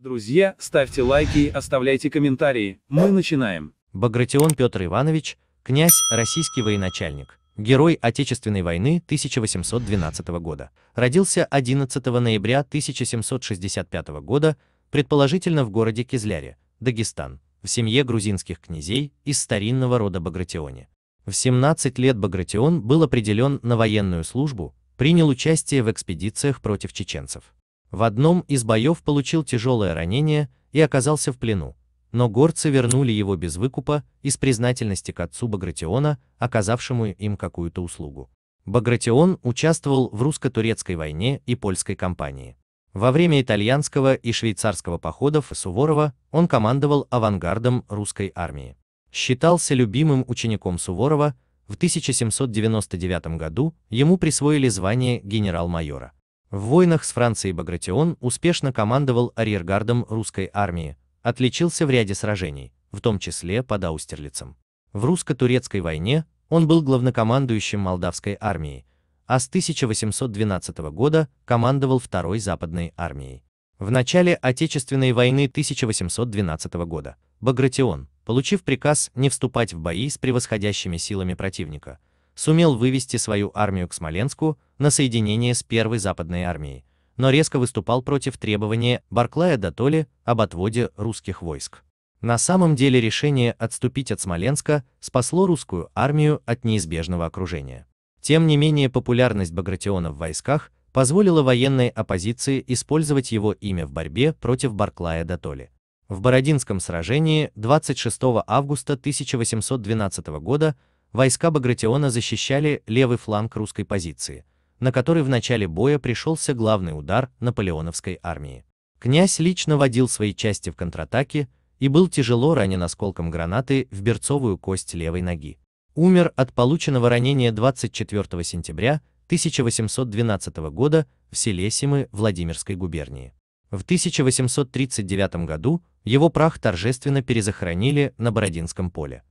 Друзья, ставьте лайки и оставляйте комментарии. Мы начинаем. Багратион Петр Иванович, князь, российский военачальник, герой Отечественной войны 1812 года. Родился 11 ноября 1765 года, предположительно в городе Кизляре, Дагестан, в семье грузинских князей из старинного рода Багратиони. В 17 лет Багратион был определен на военную службу, принял участие в экспедициях против чеченцев. В одном из боев получил тяжелое ранение и оказался в плену, но горцы вернули его без выкупа из признательности к отцу Багратиона, оказавшему им какую-то услугу. Багратион участвовал в русско-турецкой войне и польской кампании. Во время итальянского и швейцарского походов Суворова он командовал авангардом русской армии. Считался любимым учеником Суворова, в 1799 году ему присвоили звание генерал-майора. В войнах с Францией Багратион успешно командовал арьергардом русской армии, отличился в ряде сражений, в том числе под Аустерлицем. В русско-турецкой войне он был главнокомандующим молдавской армией, а с 1812 года командовал Второй Западной армией. В начале Отечественной войны 1812 года Багратион, получив приказ не вступать в бои с превосходящими силами противника, сумел вывести свою армию к Смоленску, на соединение с Первой Западной армией, но резко выступал против требования Барклая Датоли об отводе русских войск. На самом деле решение отступить от Смоленска спасло русскую армию от неизбежного окружения. Тем не менее популярность Багратиона в войсках позволила военной оппозиции использовать его имя в борьбе против Барклая Датоли. В Бородинском сражении 26 августа 1812 года войска Багратиона защищали левый фланг русской позиции, на который в начале боя пришелся главный удар наполеоновской армии. Князь лично водил свои части в контратаке и был тяжело ранен осколком гранаты в берцовую кость левой ноги. Умер от полученного ранения 24 сентября 1812 года в селе Симы Владимирской губернии. В 1839 году его прах торжественно перезахоронили на Бородинском поле.